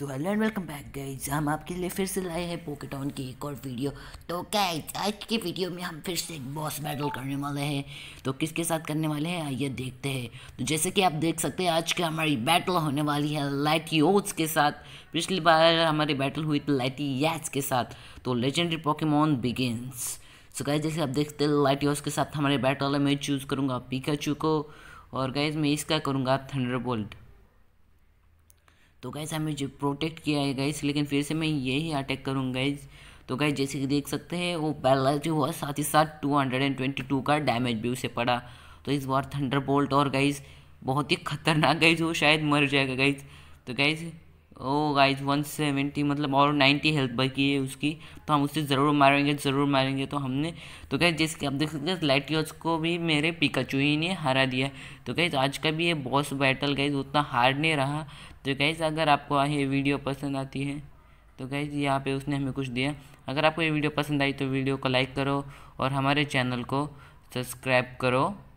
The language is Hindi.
so hello and welcome back guys हम आपके लिए फिर से लाए हैं पोकेटॉन की एक और वीडियो तो गाइज आज के वीडियो में हम फिर से एक बॉस बैटल करने वाले हैं तो किसके साथ करने वाले हैं आइए देखते हैं तो जैसे कि आप देख सकते हैं आज की हमारी बैटल होने वाली है लाइटियोज के साथ पिछली बार हमारी बैटल हुई थी याच के साथ तो legendary Pokemon begins so guys जैसे आप देखते हैं लाइटियोज के साथ हमारे बैटल है मैं चूज़ करूँगा पीका को और गाइज मैं इसका करूँगा थंडरबोल्ट तो गैस हमें जो प्रोटेक्ट किया है गैस लेकिन फिर से मैं यही अटैक करूँगा गैस तो गैस जैसे कि देख सकते हैं वो पैरलाइज जो हुआ साथ ही साथ two hundred and twenty two का डैमेज भी उसे पड़ा तो इस बार थंडर बोल्ट और गाइज बहुत ही खतरनाक गाइज वो शायद मर जाएगा गाइज तो guys oh guys one seventy मतलब और नाइन्टी हेल्थ बाकी है उसकी तो हम उसे ज़रूर मारेंगे ज़रूर मारेंगे तो हमने तो गए जैसे कि आप देख सकते हैं लाइट यूज को भी मेरे पिकाचू ही ने हरा दिया तो गए आज का भी ये बॉस बैटल गए उतना हार्ड नहीं रहा तो गैज़ अगर आपको ये वीडियो पसंद आती है तो गैस यहाँ पे उसने हमें कुछ दिया अगर आपको ये वीडियो पसंद आई तो वीडियो को लाइक करो और हमारे चैनल को सब्सक्राइब करो